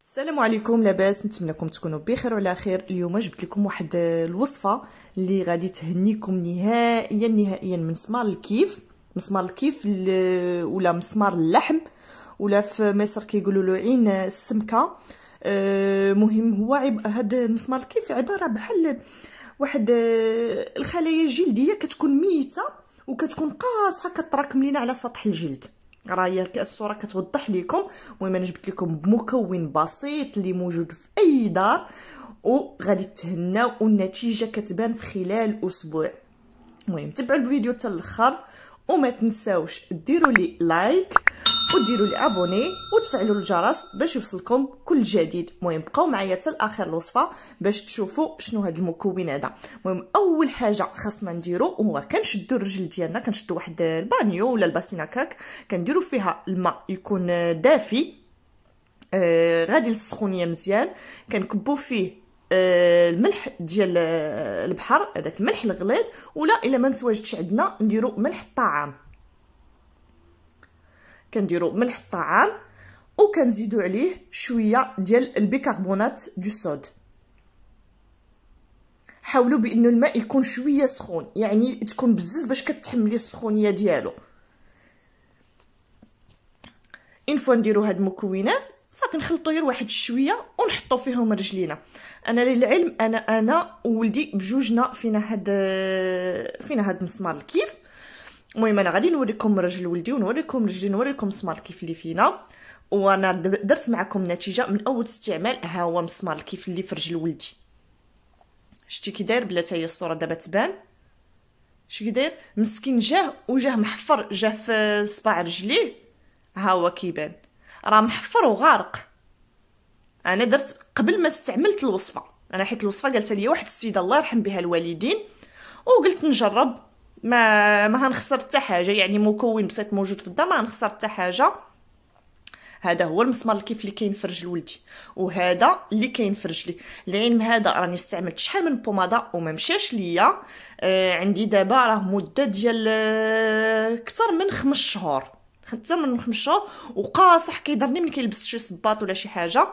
السلام عليكم لاباس نتمنىكم تكونوا بخير وعلى خير اليوم جبت لكم واحد الوصفه اللي غادي تهنيكم نهائيا نهائيا من سمار الكيف مسمار الكيف ولا مسمار اللحم ولا في مصر كيقولوا له عين السمكه أه، مهم هو هذا مسمار الكيف عباره بحال واحد أه، الخلايا الجلديه كتكون ميته وكتكون قاصحه كتراكم لينا على سطح الجلد راه هي الصوره كتوضح لكم المهم انا جبت لكم مكون بسيط اللي موجود في اي دار وغادي تهناو والنتيجه كتبان في خلال اسبوع المهم تبعوا الفيديو حتى الاخر وما تنساوش ديروا لي لايك وديروا لي وتفعلوا الجرس باش يوصلكم كل جديد مهم بقاو معايا حتى لاخر الوصفه باش تشوفوا شنو هذا المكون هذا مهم اول حاجه خاصنا نديرو هو كنشدو الرجل ديالنا كنشدو واحد البانيو ولا الباسين هكاك كنديروا فيها الماء يكون دافي آه غادي للسخونيه مزيان كنكبوا فيه آه، الملح ديال آه، البحر هذاك الملح الغليظ ولا الا ما متواجدش عندنا نديرو ملح الطعام كنديرو ملح الطعام وكنزيدو عليه شويه ديال البيكربونات دو صود حاولوا بانه الماء يكون شويه سخون يعني تكون بزز باش كتحملي السخونيه ديالو اين فوا نديرو هاد المكونات صافي نخلطو غير واحد شويه ونحطو فيهم رجلينا انا للعلم انا انا وولدي بجوجنا فينا هاد فينا هاد مسمار الكيف المهم انا غادي نوريكم رجل ولدي ونوريكم رجلي نوريكم مسمار كيف اللي فينا وانا درت معكم نتيجه من اول استعمال ها هو مسمار كيف اللي في رجل ولدي شتي كي داير بلا هي الصوره دابا تبان شتي داير مسكين جاه وجاه محفر جاه في صباع رجليه ها هو كيبان راه محفر وغارق انا درت قبل ما استعملت الوصفه انا حيت الوصفه قالت لي واحد السيده الله يرحم بها الوالدين وقلت نجرب ما ما هنخسر حتى حاجه يعني مكون بسيط موجود في الدار ما هنخسر حتى حاجه هذا هو المسمار كيف اللي كاين في ولدي وهذا اللي كاين في رجلي العلم هذا راني استعملت شحال من بومادا وما مشاش ليا آه عندي دابا راه مده ديال اكثر آه، من خمس شهور حتى من خمس شهور وقاصح كيضرني ملي كيلبس شي صباط ولا شي حاجه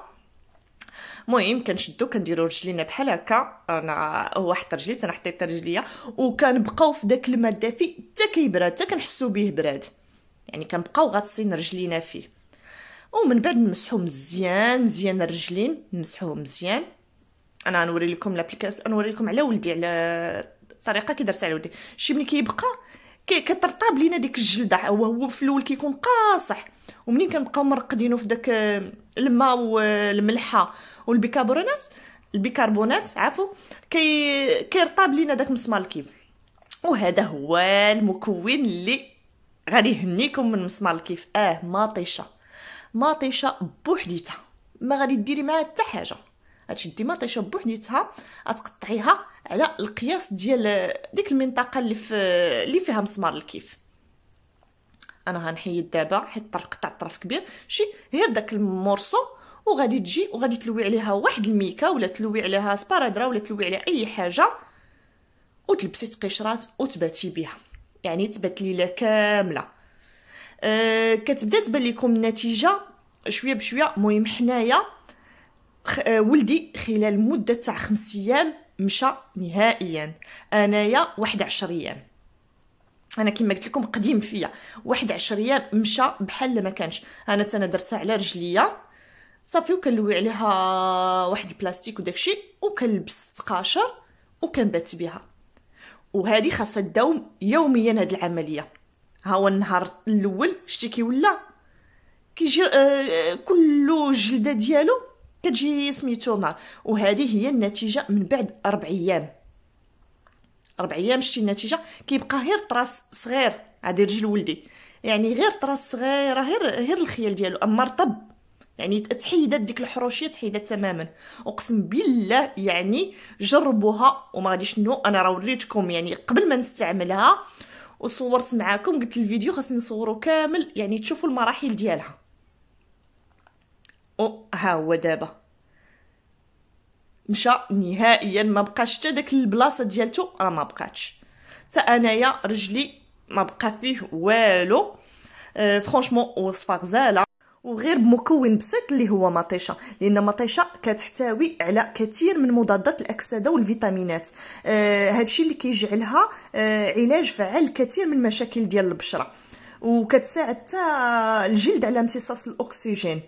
المهم كنشدو كنديرو رجلينا بحال هكا انا هو حط رجلي انا حطيت رجليا وكنبقاو في داك الماء الدافي حتى كيبرد حتى كنحسو بيه براد يعني كنبقاو غاطسين رجلينا فيه ومن بعد نمسحو مزيان مزيان الرجلين نمسحوهم مزيان انا غنوري لكم لابليكاسيون نوري لكم على ولدي على الطريقه كي درت على ولدي شي ملي كيبقى كترطاب لينا ديك الجلده هو هو في الاول كيكون قاصح ومنين كنبقاو مرقدينو في داك الماء آه، والملحه آه، والبيكربونات البيكربونات عفوا كي كيرطاب لينا داك مسمار الكيف وهذا هو المكون اللي غادي يهنيكم من مسمار الكيف اه مطيشه مطيشه بوحديتها ما غادي ديري معاها حتى حاجه غتشدي مطيشه بوحديتها غتقطعيها على القياس ديال آه، ديك المنطقه اللي في اللي فيها مسمار الكيف انا غنحيد دابا حيت الطرف قطع طرف كبير شي غير داك المورسو وغادي تجي وغادي تلوي عليها واحد الميكا ولا تلوي عليها سبارادرا ولا تلوي عليها اي حاجه وتلبسي تقشرات وتباتي بها يعني تبات ليله كامله أه كتبدا تبان لكم النتيجه شويه بشويه مهم حنايا خ... أه ولدي خلال مده تاع خمس ايام مشى نهائيا انايا واحد عشر ايام انا كما قلت لكم قديم فيا واحد ايام مشى بحال ما كانش انا تانا درتها على رجليا صافي وكنلوي عليها واحد البلاستيك وداكشي وكنلبس تقاشر وكنبات بها وهذه خاصها تداوم يوميا هاد العمليه ها هو النهار الاول شتي ولا كيجي آه كل جلده ديالو كتجي سميتو نار وهذه هي النتيجه من بعد اربع ايام اربع ايام شتي النتيجه كيبقى غير طراس صغير هذه رجل ولدي يعني غير طراس صغيره غير غير الخيال ديالو اما رطب يعني تحيدت ديك الحروشيه تحيدت تماما اقسم بالله يعني جربوها وما غاديش نو انا راه وريتكم يعني قبل ما نستعملها وصورت معاكم قلت الفيديو خاصني نصورو كامل يعني تشوفوا المراحل ديالها او ها هو دابا مشى نهائيا ما بقاش حتى داك البلاصه ديالته راه ما بقاتش حتى انايا رجلي ما بقى فيه والو آه، فرانشمون وصفه غزاله وغير بمكون بسيط اللي هو مطيشه لان مطيشه كتحتوي على كثير من مضادات الاكسده والفيتامينات آه هادشي اللي كيجعلها آه علاج فعال كثير من المشاكل ديال البشره وكتساعد الجلد على امتصاص الاكسجين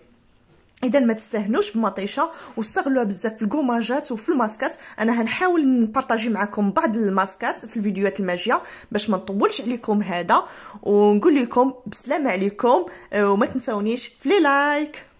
اذا ما تستهنوش بمطيشه واستغلوها بزاف في الكوماجات وفي الماسكات انا هنحاول نبارطاجي معكم بعض الماسكات في الفيديوهات الماجيه باش ما نطولش عليكم هذا ونقول لكم بسلام عليكم آه، وما تنسونيش في لي لايك